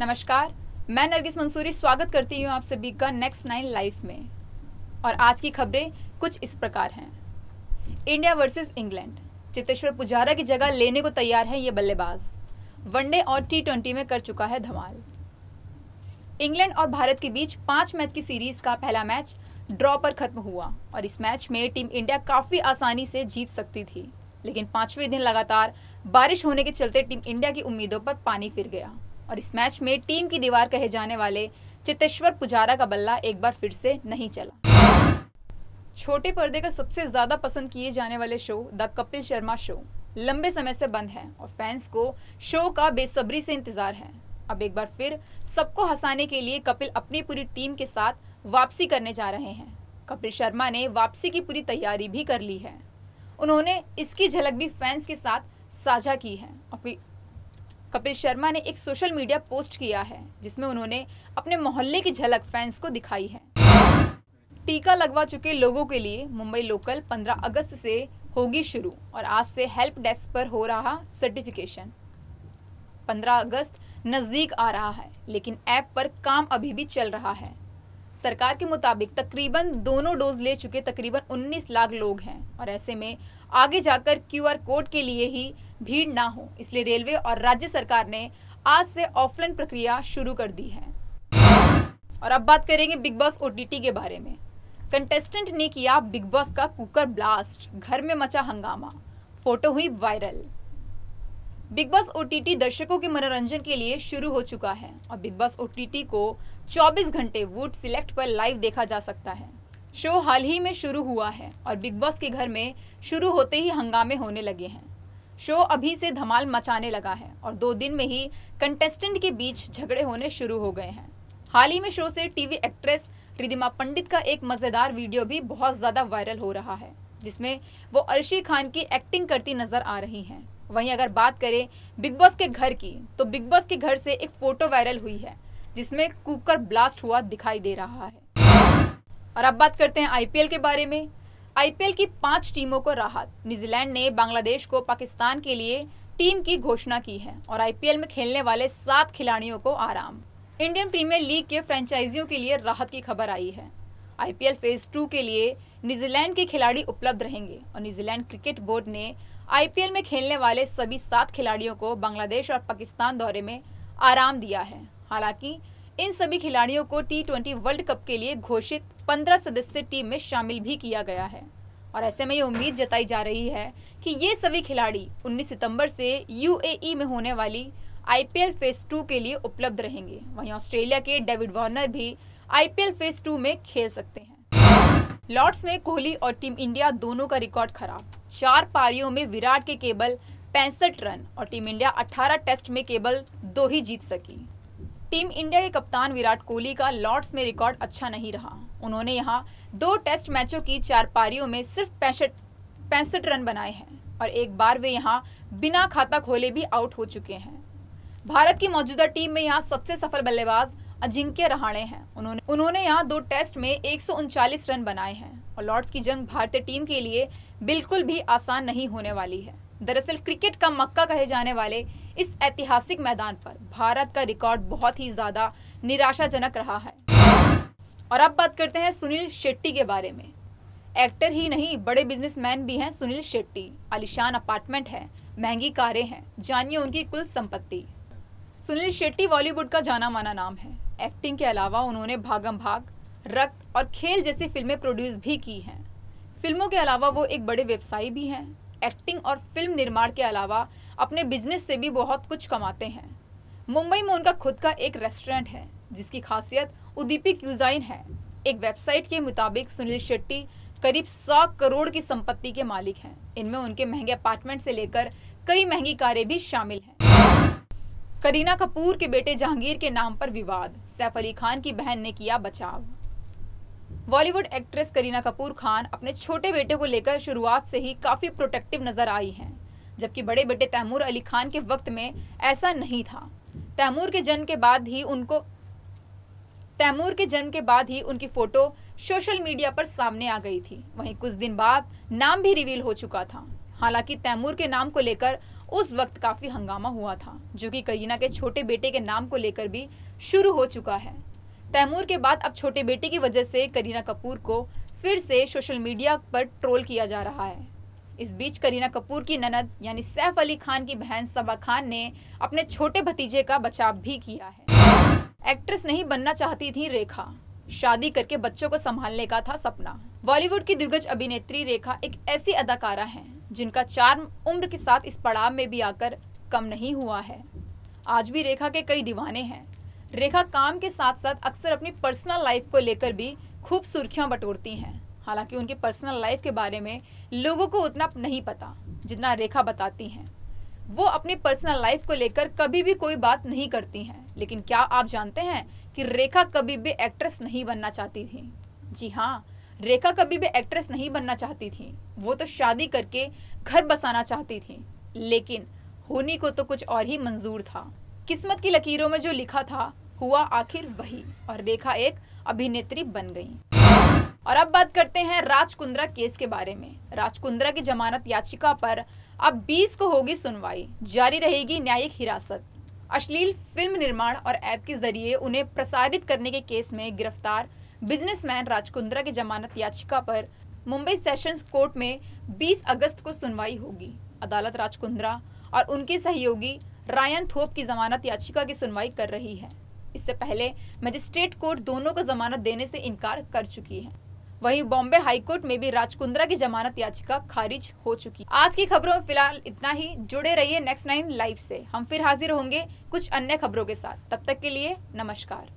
नमस्कार मैं नरगिस मंसूरी स्वागत करती हूँ आप सभी का नेक्स्ट नाइन लाइफ में और आज की खबरें कुछ इस प्रकार हैं India versus England Cheteshwar Pujara की जगह लेने को तैयार है ये बल्लेबाज वनडे और टी ट्वेंटी में कर चुका है धमाल इंग्लैंड और भारत के बीच पांच मैच की सीरीज का पहला मैच ड्रॉ पर खत्म हुआ और इस मैच में टीम इंडिया काफ़ी आसानी से जीत सकती थी लेकिन पांचवें दिन लगातार बारिश होने के चलते टीम इंडिया की उम्मीदों पर पानी फिर गया और इस मैच में टीम की दीवार कहे जाने वाले चितेश्वर पुजारा का बल्ला एक बार फिर से नहीं चला छोटे पर्दे का सबसे ज्यादा पसंद किए जाने वाले show the Kapil Sharma show लंबे समय से बंद है और फैंस को शो का बेसब्री से इंतजार है अब एक बार फिर सबको हंसाने के लिए कपिल अपनी पूरी टीम के साथ वापसी करने जा रहे हैं कपिल शर्मा ने वापसी की पूरी तैयारी भी कर ली है उन्होंने इसकी झलक भी फैंस के साथ साझा की है कपिल शर्मा ने एक सोशल मीडिया पोस्ट किया है जिसमें उन्होंने अपने मोहल्ले की झलक फैंस को दिखाई है टीका लगवा चुके लोगों के लिए मुंबई लोकल 15 अगस्त से होगी शुरू और आज से हेल्प डेस्क पर हो रहा सर्टिफिकेशन 15 अगस्त नज़दीक आ रहा है लेकिन ऐप पर काम अभी भी चल रहा है सरकार के मुताबिक तकरीबन दोनों डोज ले चुके तकरीबन 19 लाख लोग हैं और ऐसे में आगे जाकर क्यूआर कोड के लिए ही भीड़ ना हो इसलिए रेलवे और राज्य सरकार ने आज से ऑफलाइन प्रक्रिया शुरू कर दी है और अब बात करेंगे बिग बॉस ओटीटी के बारे में कंटेस्टेंट ने किया बिग बॉस का कुकर ब्लास्ट घर में मचा हंगामा फोटो हुई वायरल बिग बॉस ओ दर्शकों के मनोरंजन के लिए शुरू हो चुका है और बिग बॉस ओ को 24 घंटे वोट सिलेक्ट पर लाइव देखा जा सकता है शो हाल ही में शुरू हुआ है और बिग बॉस के घर में शुरू होते ही हंगामे होने लगे हैं शो अभी से धमाल मचाने लगा है और दो दिन में ही कंटेस्टेंट के बीच झगड़े होने शुरू हो गए हैं हाल ही में शो से टीवी एक्ट्रेस रिदिमा पंडित का एक मजेदार वीडियो भी बहुत ज्यादा वायरल हो रहा है जिसमें वो अर्शी खान की एक्टिंग करती नजर आ रही हैं वहीं अगर बात करें बिग बॉस के घर की तो बिग बॉस के घर से एक फोटो वायरल हुई है जिसमें कुकर ब्लास्ट हुआ दिखाई दे रहा है और अब बात करते हैं आईपीएल के बारे में आईपीएल की पांच टीमों को राहत न्यूजीलैंड ने बांग्लादेश को पाकिस्तान के लिए टीम की घोषणा की है और आईपीएल में खेलने वाले सात खिलाड़ियों को आराम इंडियन प्रीमियर लीग के फ्रेंचाइजियों के लिए राहत की खबर आई है आईपीएल फेज टू के लिए न्यूजीलैंड के खिलाड़ी उपलब्ध रहेंगे और न्यूजीलैंड क्रिकेट बोर्ड ने आईपीएल में खेलने वाले सभी सात खिलाड़ियों को बांग्लादेश और पाकिस्तान दौरे में आराम दिया है हालांकि इन सभी खिलाड़ियों को टी वर्ल्ड कप के लिए घोषित पंद्रह सदस्य टीम में शामिल भी किया गया है और ऐसे में ये उम्मीद जताई जा रही है कि ये सभी खिलाड़ी 19 सितंबर से यूएई e में होने वाली आईपीएल फेज टू के लिए उपलब्ध रहेंगे वहीं ऑस्ट्रेलिया के डेविड वार्नर भी आईपीएल फेज टू में खेल सकते हैं लॉर्ड्स में कोहली और टीम इंडिया दोनों का रिकॉर्ड खराब चार पारियों में विराट के केवल पैंसठ रन और टीम इंडिया 18 टेस्ट में केवल दो ही जीत सकी टीम इंडिया के कप्तान विराट कोहली का लॉर्ड्स में रिकॉर्ड अच्छा नहीं रहा उन्होंने यहाँ दो टेस्ट मैचों की चार पारियों में सिर्फ पैंसठ पैंसठ रन बनाए हैं और एक बार वे यहाँ बिना खाता खोले भी आउट हो चुके हैं भारत की मौजूदा टीम में यहाँ सबसे सफल बल्लेबाज अजिंक्य रहाणे हैं उन्होंने उन्होंने यहाँ दो टेस्ट में एक रन बनाए हैं और लॉर्ड्स की जंग भारतीय टीम के लिए बिल्कुल भी आसान नहीं होने वाली है दरअसल क्रिकेट का मक्का कहे जाने वाले इस ऐतिहासिक मैदान पर भारत का रिकॉर्ड बहुत ही ज्यादा निराशाजनक रहा है और अब बात करते हैं सुनील शेट्टी के बारे में एक्टर ही नहीं बड़े बिजनेसमैन भी हैं सुनील शेट्टी आलिशान अपार्टमेंट है महंगी कारें हैं जानिए उनकी कुल संपत्ति सुनील शेट्टी बॉलीवुड का जाना माना नाम है एक्टिंग के अलावा उन्होंने भागम भाग रक्त और खेल जैसी फिल्में प्रोड्यूस भी की हैं फिल्मों के अलावा वो एक बड़े व्यवसायी भी हैं एक्टिंग और फिल्म निर्माण के अलावा अपने बिजनेस से भी बहुत कुछ कमाते हैं मुंबई में उनका खुद का एक रेस्टोरेंट है जिसकी खासियत उदीपिक यूजाइन है एक वेबसाइट के मुताबिक सुनील शेट्टी करीब सौ करोड़ की संपत्ति के मालिक हैं इनमें उनके महंगे अपार्टमेंट से लेकर कई महंगी कारें भी शामिल हैं करीना कपूर के बेटे जहांगीर के नाम पर विवाद सैफ अली खान की बहन ने किया बचाव बॉलीवुड एक्ट्रेस करीना कपूर खान अपने छोटे बेटे को लेकर शुरुआत से ही काफी प्रोटेक्टिव नजर आई हैं जबकि बड़े बेटे तैमूर अली खान के वक्त में ऐसा नहीं था तैमूर के जन्म के बाद ही उनको तैमूर के जन्म के बाद ही उनकी फोटो सोशल मीडिया पर सामने आ गई थी वहीं कुछ दिन बाद नाम भी रिवील हो चुका था हालांकि तैमूर के नाम को लेकर उस वक्त काफी हंगामा हुआ था जो कि करीना के छोटे बेटे के नाम को लेकर भी शुरू हो चुका है तैमूर के बाद अब छोटे बेटे की वजह से करीना कपूर को फिर से सोशल मीडिया पर ट्रोल किया जा रहा है इस बीच करीना कपूर की ननद यानी सैफ अली खान की बहन सबा खान ने अपने छोटे भतीजे का बचाव भी किया है एक्ट्रेस नहीं बनना चाहती थी रेखा शादी करके बच्चों को संभालने का था सपना बॉलीवुड की दिग्गज अभिनेत्री रेखा एक ऐसी अदाकारा हैं जिनका चार उम्र के साथ इस पड़ाव में भी आकर कम नहीं हुआ है आज भी रेखा के कई दीवाने हैं रेखा काम के साथ साथ अक्सर अपनी पर्सनल लाइफ को लेकर भी खूब सुर्खियां बटोरती हैं हालांकि उनकी पर्सनल लाइफ के बारे में लोगों को उतना नहीं पता जितना रेखा बताती हैं वो अपनी पर्सनल लाइफ को लेकर कभी भी कोई बात नहीं करती हैं लेकिन क्या आप जानते हैं कि रेखा कभी भी एक्ट्रेस नहीं बनना चाहती थी जी हाँ रेखा कभी भी एक्ट्रेस नहीं बनना चाहती थी वो तो शादी करके घर बसाना चाहती थी लेकिन होनी को तो कुछ और ही मंजूर था किस्मत की लकीरों में जो लिखा था हुआ आखिर वही और रेखा एक अभिनेत्री बन गई और अब बात करते हैं राजकुंद्रा केस के बारे में राजकुंद्रा की जमानत याचिका पर अब 20 को होगी सुनवाई जारी रहेगी न्यायिक हिरासत अश्लील फिल्म निर्माण और ऐप के जरिए उन्हें प्रसारित करने के केस में गिरफ्तार बिजनेसमैन राजकुंद्रा की जमानत याचिका पर मुंबई सेशंस कोर्ट में 20 अगस्त को सुनवाई होगी अदालत राजकुंद्रा और उनके सहयोगी रायन थोप की जमानत याचिका की सुनवाई कर रही है इससे पहले मजिस्ट्रेट कोर्ट दोनों को जमानत देने से इनकार कर चुकी है वहीं बॉम्बे हाईकोर्ट में भी राजकुंद्रा की जमानत याचिका खारिज हो चुकी आज की खबरों में फिलहाल इतना ही जुड़े रहिए नेक्स्ट नाइन लाइव से हम फिर हाजिर होंगे कुछ अन्य खबरों के साथ तब तक के लिए नमस्कार